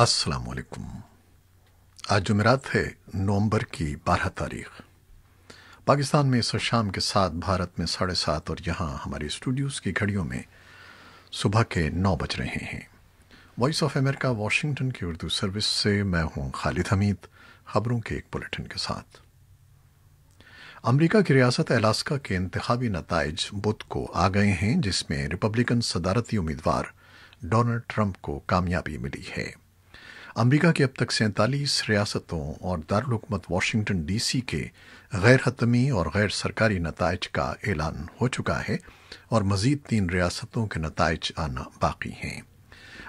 अस्सलाम वालेकुम आज जुमेरात है नवंबर की बारह तारीख पाकिस्तान में इस शाम के साथ भारत में साढ़े सात और यहां हमारे स्टूडियोज़ की घड़ियों में सुबह के नौ बज रहे हैं वॉइस ऑफ अमेरिका वाशिंगटन की उर्दू सर्विस से मैं हूं खालिद हमीद खबरों के एक बुलेटिन के साथ अमेरिका की रियासत अलास्का के इंतबी नतज बुध को आ गए हैं जिसमें रिपब्लिकन सदारती उम्मीदवार डोनाल्ड ट्रंप को कामयाबी मिली है अमरीका के अब तक सैंतालीस रियासतों और दारकूमत वाशिंगटन डीसी के गैर हतमी और गैर सरकारी नतज का ऐलान हो चुका है और मज़ीद तीन रियासतों के नतज आना बाकी हैं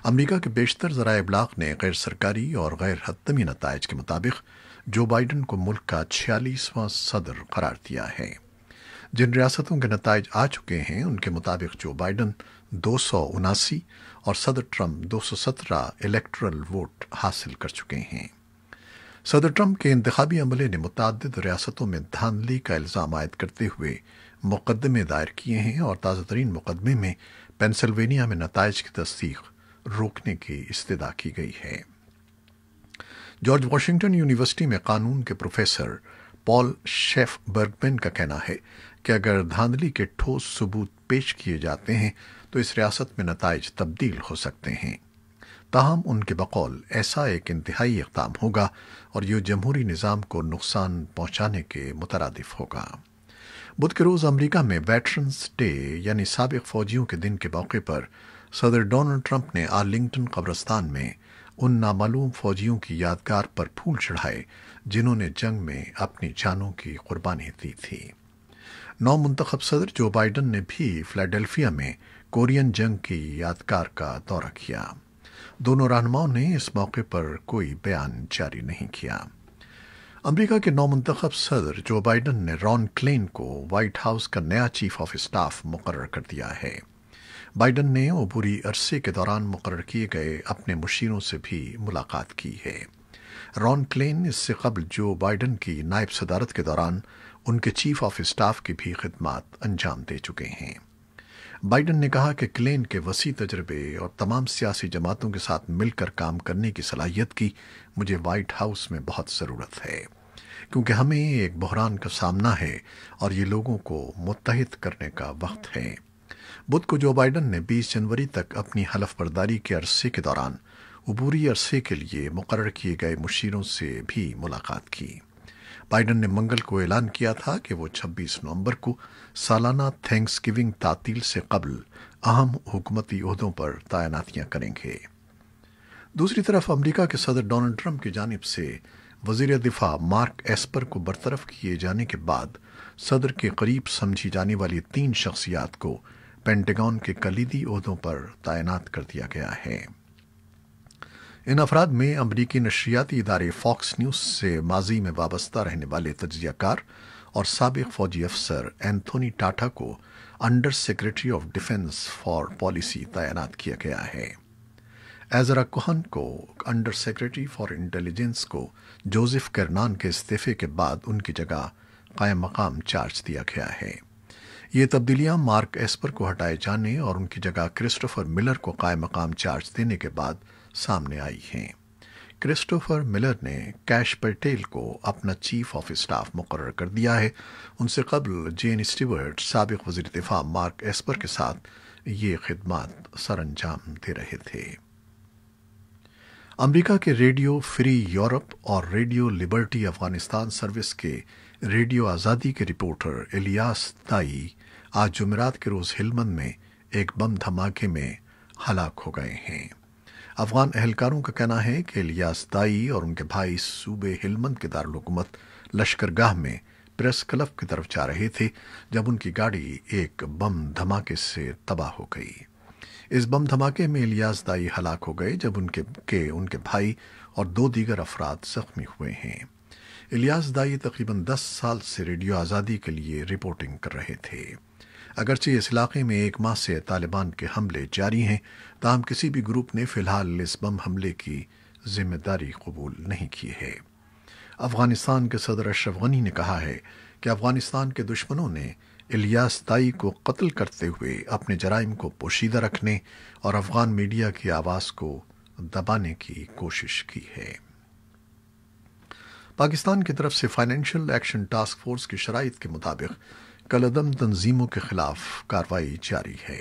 अमरीका के बेशतर ज़रा अबलाक ने गैर सरकारी और गैर हतमी नतज के मुताबिक जो बाइडन को मुल्क का छियालीसवां सदर करार दिया है जिन रियासतों के नतज आ चुके हैं उनके मुताबिक जो बाइडन दो सौ उनासी और सदर ट्रम्प 217 इलेक्ट्रल वोट हासिल कर चुके हैं सदर ट्रम्प के इंतबी अमले ने मुतद रियासतों में धांधली का इल्ज़ाम आयद करते हुए मुकदमे दायर किए हैं और ताज़ा तरीन मुकदमे में पेंसिल्वेनिया में नतज की तस्दीक रोकने की इस्तदा की गई है जॉर्ज वाशिंगटन यूनिवर्सिटी में कानून के प्रोफेसर पॉल शेफ बर्गमैन का कहना है कि अगर धांधली के ठोस सबूत पेश किए जाते हैं तो इस रियासत में नतज तब्दील हो सकते हैं ताहम उनके बकौल ऐसा एक इंतहाई इकदाम होगा और यह जमहूरी निज़ाम को नुकसान पहुंचाने के मुतरदफ होगा बुध के रोज़ अमरीका में वेटरन्स डे यानी सबक फ़ौजियों के दिन के मौके पर सदर डोनाल्ड ट्रंप ने आर्लिंगटन कब्रस्तान में उन नामालूम फ़ौजियों की यादगार पर फूल चढ़ाए जिन्होंने जंग में अपनी जानों की कुर्बानी दी थी नौ मुंतखब सदर जो बाइडन ने भी फिलाडेल्फिया में कोरियन जंग की यादगार का दौरा किया दोनों रहनुमाओं ने इस मौके पर कोई बयान जारी नहीं किया अमेरिका के नौ मुंतखब सदर जो बाइडन ने रॉन क्लेन को व्हाइट हाउस का नया चीफ ऑफ स्टाफ मुकर्र कर दिया है बाइडन ने अबूरी अरसे के दौरान मुकर्र किए गए अपने मुशीरों से भी मुलाकात की है रॉन क्लेन इससे कबल जो बाइडन की नायब सदारत के दौरान उनके चीफ ऑफ स्टाफ की भी खिदमात अंजाम दे चुके हैं बाइडन ने कहा कि क्लेन के वसी तजर्बे और तमाम सियासी जमातों के साथ मिलकर काम करने की सलाहियत की मुझे वाइट हाउस में बहुत ज़रूरत है क्योंकि हमें एक बहरान का सामना है और ये लोगों को मुतहद करने का वक्त है बुध को जो बाइडन ने 20 जनवरी तक अपनी हलफ बर्दारी के अरसे के दौरान अबूरी अरसे के लिए मुकर किए गए मुशीरों से भी मुलाकात की बाइडन ने मंगल को ऐलान किया था कि वो 26 नवंबर को सालाना थैंक्सगिविंग तातील से कबल अहम हुकूमती अहदों पर तैनातियां करेंगे दूसरी तरफ अमेरिका के सदर डोनाल्ड ट्रंप की जानब से वजीर दिफा मार्क एस्पर को बरतरफ किए जाने के बाद सदर के करीब समझी जाने वाली तीन शख्सियात को पेंटेगॉन के कलीदी अहदों पर तैनात कर दिया गया है इन अफराद में अमरीकी नशियाती इदारे फॉक्स न्यूज़ से माजी में वाबस्ता रहने वाले तजियाकार और सबक फौजी अफसर एंथोनी टाटा को under secretary of defence for policy तैनात किया गया है एजरा कोहन को अंडर सेक्रेटरी फॉर इंटेलिजेंस को जोसेफ करनान के इस्तीफे के बाद उनकी जगह कायम मकाम चार्ज दिया गया है ये तब्दीलियां मार्क एस्पर को हटाए जाने और उनकी जगह क्रिस्टोफर मिलर को कायम मकाम चार्ज देने के बाद सामने आई हैं क्रिस्टोफर मिलर ने कैश पटेल को अपना चीफ ऑफ स्टाफ मुकर कर दिया है उनसे कबल जेन स्टीवर्ट सबक वजी दिफा मार्क एस्पर के साथ ये खिदमत सर अंजाम दे रहे थे अमरीका के रेडियो फ्री यूरोप और रेडियो लिबर्टी अफगानिस्तान सर्विस के रेडियो आज़ादी के रिपोर्टर एलियास ताई आज जुमेरात के रोज़ हिलमन में एक बम धमाके में हलाक हो गए हैं अफगान अहलकारों का कहना है कि दाई और उनके भाई सूबे हिलमंद के दारकूमत लश्कर लश्करगाह में प्रेस क्लब की तरफ जा रहे थे जब उनकी गाड़ी एक बम धमाके से तबाह हो गई इस बम धमाके में इलियास दाई हलाक हो गए जब उनके के उनके भाई और दो दीगर अफराद जख्मी हुए हैं इलियास दाई तकरीबन दस साल से रेडियो आज़ादी के लिए रिपोर्टिंग कर रहे थे अगरचे इस इलाके में एक माह से तालिबान के हमले जारी हैं ताहम किसी भी ग्रुप ने फिलहाल इस बम हमले की जिम्मेदारी कबूल नहीं की है अफगानिस्तान के सदर अशरफ गनी ने कहा है कि अफगानिस्तान के दुश्मनों ने इलियास ताई को कत्ल करते हुए अपने जराइम को पोशीदा रखने और अफगान मीडिया की आवाज़ को दबाने की कोशिश की है पाकिस्तान की तरफ से फाइनेंशियल एक्शन टास्क फोर्स की शराइत के मुताबिक कलदम तंजीमों के खिलाफ कार्रवाई जारी है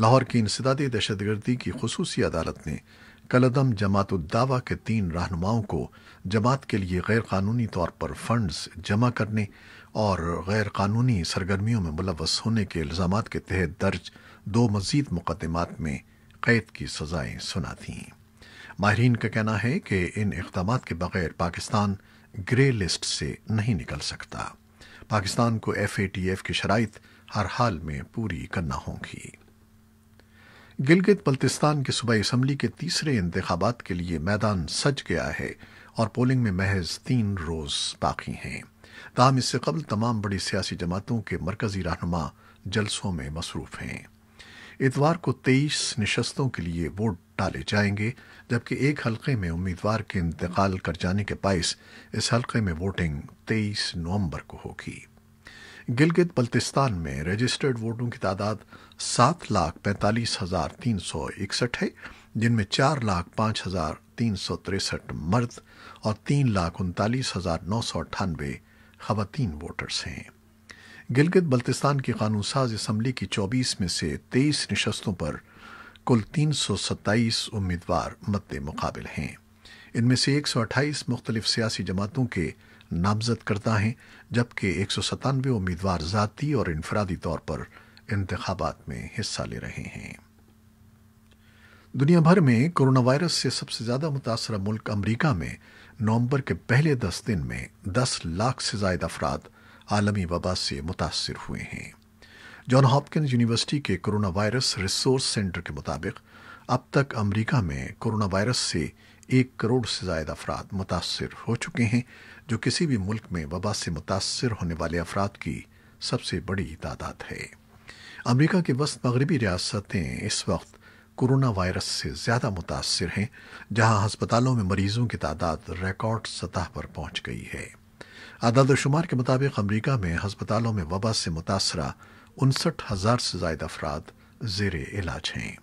लाहौर की इंसदादी दहशतगर्दी की खसूसी अदालत ने कलदम जमात उदावा के तीन रहनुमाओं को जमात के लिए गैरकानूनी तौर पर फंड्स जमा करने और गैरकानूनी सरगर्मियों में मुलवस होने के इल्ज़ाम के तहत दर्ज दो मजीद मुकदमात में कैद की सजाएं सुना थी माहरीन का कहना है कि इन इकदाम के बगैर पाकिस्तान ग्रे लिस्ट से नहीं निकल सकता पाकिस्तान को एफएटीएफ की शराइत हर हाल में पूरी करना होगी गिलगित बल्तिस्तान के सूबाई इसम्बली के तीसरे इंतबात के लिए मैदान सज गया है और पोलिंग में महज तीन रोज बाकी हैं ताहम इससे कबल तमाम बड़ी सियासी जमातों के मरकजी रहनुमा जलसों में मसरूफ हैं इतवार को तेईस नशस्तों के लिए वोट टाले जाएंगे जबकि एक हलके में उम्मीदवार के इंतकाल कर जाने के बायस इस हलके में वोटिंग 23 नवंबर को होगी गिलगित बल्तिस्तान में रजिस्टर्ड वोटों की तादाद सात लाख पैंतालीस हजार तीन सौ इकसठ है जिनमें चार लाख पांच हजार तीन सौ तिरसठ मर्द और तीन लाख उनतालीस हजार नौ सौ अट्ठानवे खवतीन वोटर्स हैं गिलगित बल्तिस्तान की कानून साज असम्बली की चौबीस में से तेईस नशस्तों पर कुल 327 उम्मीदवार मद्दे मुकाबल हैं इनमें से 128 मुख्तलिफ सियासी जमातों के नामजद करता हैं जबकि एक सौ सतानवे उम्मीदवार ज़ाती और इनफरादी तौर पर इंतबात में हिस्सा ले रहे हैं दुनिया भर में कोरोना वायरस से सबसे ज़्यादा मुतासर मुल्क अमरीका में नवंबर के पहले दस दिन में दस लाख से ज्यादा अफराद आलमी वबा से मुतासर हुए हैं जॉन हॉपकिंस यूनिवर्सिटी के कोरोना वायरस रिसोर्स सेंटर के मुताबिक अब तक अमरीका में कोरोना वायरस से एक करोड़ से ज्यादा अफराद मुतासर हो चुके हैं जो किसी भी मुल्क में वबा से मुतासर होने वाले अफराद की सबसे बड़ी तादाद है अमरीका के वस्त मगरबी रियासतें इस वक्त कोरोना वायरस से ज़्यादा मुतासर हैं जहां अस्पतालों में मरीजों की तादाद रिकॉर्ड सतह पर पहुंच गई है आदाद शुमार के मुताबिक अमरीका में अस्पतालों में वबा से मुतासरा उनसठ हज़ार से ज्यादा अफराद जेर इलाज हैं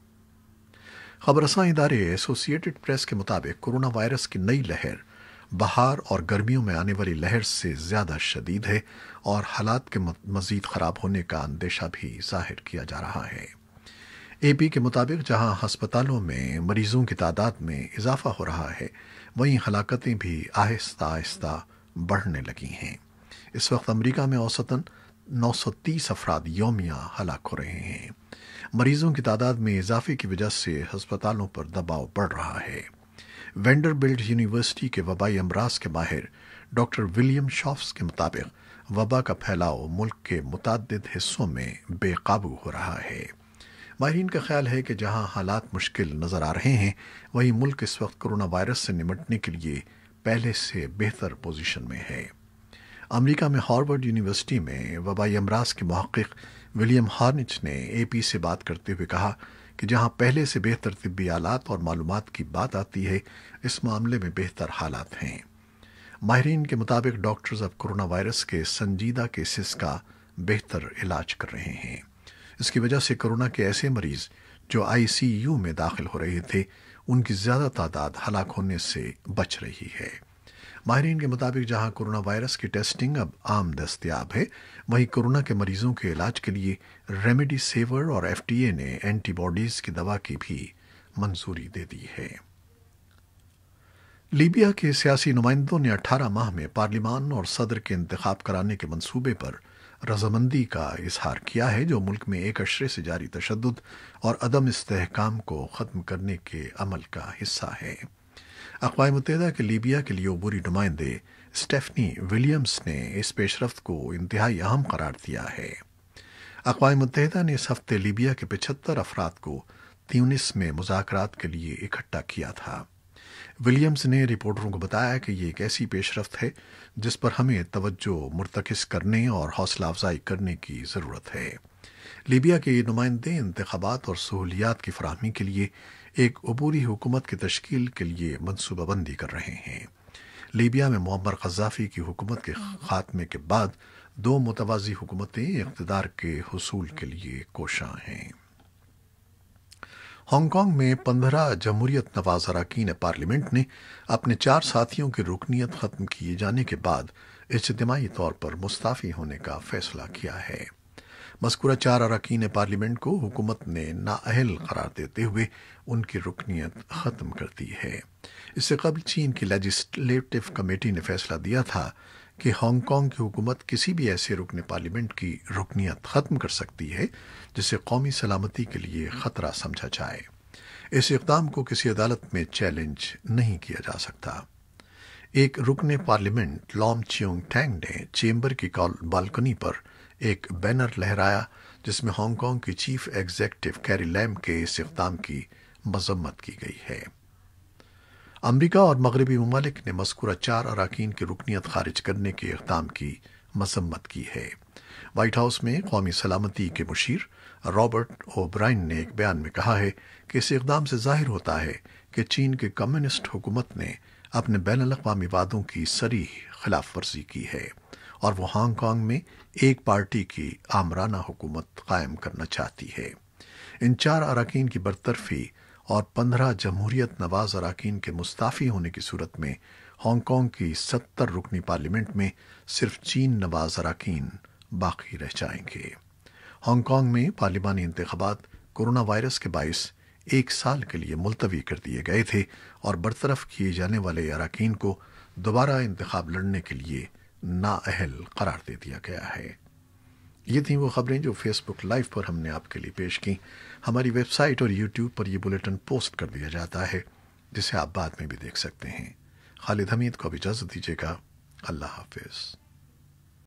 खबरसा इदारे एसोसिएटेड प्रेस के मुताबिक कोरोना वायरस की नई लहर बहार और गर्मियों में आने वाली लहर से ज़्यादा शदीद है और हालात के मजीद ख़राब होने का अंदेशा भी जाहिर किया जा रहा है एपी के मुताबिक जहां हस्पतालों में मरीजों की तादाद में इजाफा हो रहा है वहीं हलाकतें भी आहिस्ता आहिस्ता बढ़ने लगी हैं इस वक्त अमरीका में औसतन 930 अफराद योमिया हलाक हो रहे हैं मरीजों की तादाद में इजाफे की वजह से अस्पतालों पर दबाव बढ़ रहा है वेंडरबिल्ड यूनिवर्सिटी के वबाई अमराज के माहिर डॉक्टर विलियम शॉफ्स के मुताबिक वबा का फैलाव मुल्क के मुतद हिस्सों में बेकाबू हो रहा है माहरीन का ख्याल है कि जहां हालात मुश्किल नज़र आ रहे हैं वहीं मुल्क इस वक्त कोरोना वायरस से निमटने के लिए पहले से बेहतर पोजीशन में है अमेरिका में हार्वर्ड यूनिवर्सिटी में वबाई अमराज के महक़ विलियम हार्निच ने एपी से बात करते हुए कहा कि जहां पहले से बेहतर तिब्बी आलात और मालूम की बात आती है इस मामले में बेहतर हालात हैं माहरीन के मुताबिक डॉक्टर्स अब कोरोना वायरस के संजीदा केसेस का बेहतर इलाज कर रहे हैं इसकी वजह से कोरोना के ऐसे मरीज जो आईसीयू में दाखिल हो रहे थे उनकी ज़्यादा तादाद हलाक होने से बच रही है माहरीन के मुताबिक जहां कोरोना वायरस की टेस्टिंग अब आम दस्तियाब है वहीं कोरोना के मरीजों के इलाज के लिए रेमेडी सेवर और एफडीए ने एंटीबॉडीज की दवा की भी मंजूरी दे दी है लीबिया के सियासी नुमाइंदों ने 18 माह में पार्लियामान और सदर के इंतखाब कराने के मंसूबे पर रजामंदी का इजहार किया है जो मुल्क में एक अशरे से जारी तशद और अदम इसकाम को ख़त्म करने के अमल का हिस्सा है अकवा मुतहदा के लीबिया के लिए बुरी नुमाइंदे स्टेफनी विलियम्स ने इस पेशरफ को इंतहाई अहम करार दिया है अकवा मुतहदा ने इस हफ्ते लीबिया के पिछहत्तर अफराद को त्यूनिस में मुजाकर के लिए इकट्ठा किया था विलियम्स ने रिपोर्टरों को बताया कि यह एक ऐसी पेशरफ है जिस पर हमें तवज्जो मुरतकस करने और हौसला अफजाई करने की ज़रूरत है लीबिया के नुमाइंदे इंतबात और सहूलियात की फरहमी के लिए एक अबूरी हुकूमत की तश्कील के लिए मनसूबाबंदी कर रहे हैं लीबिया में मोहम्मद कज़ाफ़ी की हुकूमत के खात्मे के बाद दो मुतवाज़ी हुकूमतें इकतदार के हसूल के लिए कोशां हैं हांगकांग में पंद्रह जमहूरियत नवाज अरकान पार्लियामेंट ने अपने चार साथियों की रुकनीत खत्म किए जाने के बाद इज्तमाही तौर पर मुस्ताफी होने का फैसला किया है मस्कुरा चार अरकान पार्लियामेंट को हुकूमत ने नाअहल करार देते हुए उनकी रुकनीत ख़त्म कर दी है इससे कबल चीन की लेजिस्लेटिव कमेटी ने फैसला दिया था कि हांगकांग की हुकूमत किसी भी ऐसे रुकन पार्लियामेंट की रुकनीत ख़त्म कर सकती है जिसे कौमी सलामती के लिए ख़तरा समझा जाए इस इकदाम को किसी अदालत में चैलेंज नहीं किया जा सकता एक रुकन पार्लियामेंट लॉम च्योंग टैंग ने चेंबर की बालकनी पर एक बैनर लहराया जिसमें हांगकांग की चीफ एग्जेक्टिव कैरी लैम के इस इकदाम की मजम्मत की गई है अमरीका और मगरबी ममालिक ने मस्कुरा चार अरकान की रुकनीत खारिज करने के इकदाम की मजम्मत की है वाइट हाउस में कौमी सलामती के मुशीर रॉबर्ट ओ ब्राइन ने एक बयान में कहा है कि इस इकदाम से जाहिर होता है कि चीन के कम्युनिस्ट हुकूमत ने अपने बैन अवी वादों की सरीह खिलाफ वर्जी की है और वो हांगकांग में एक पार्टी की आमराना हुकूमत कायम करना चाहती है इन चार अरकान की बरतरफी और पंद्रह जमहूरियत नवाज अरकान के मुस्ताफ़ी होने की सूरत में हांगकांग की सत्तर रुकनी पार्लियामेंट में सिर्फ चीन नवाज अरकान बाकी रह जाएंगे हांगकांग में पार्लिमानी इंतबात कोरोना वायरस के बायस एक साल के लिए मुलतवी कर दिए गए थे और बरतरफ किए जाने वाले अरकान को दोबारा इंतखब लड़ने के लिए नाअहल करार दे दिया गया है ये थी वो खबरें जो फेसबुक लाइव पर हमने आपके लिए पेश की हमारी वेबसाइट और यूट्यूब पर यह बुलेटिन पोस्ट कर दिया जाता है जिसे आप बाद में भी देख सकते हैं खालिद हमीद को अब इजाज़त दीजिएगा अल्लाह हाफिज़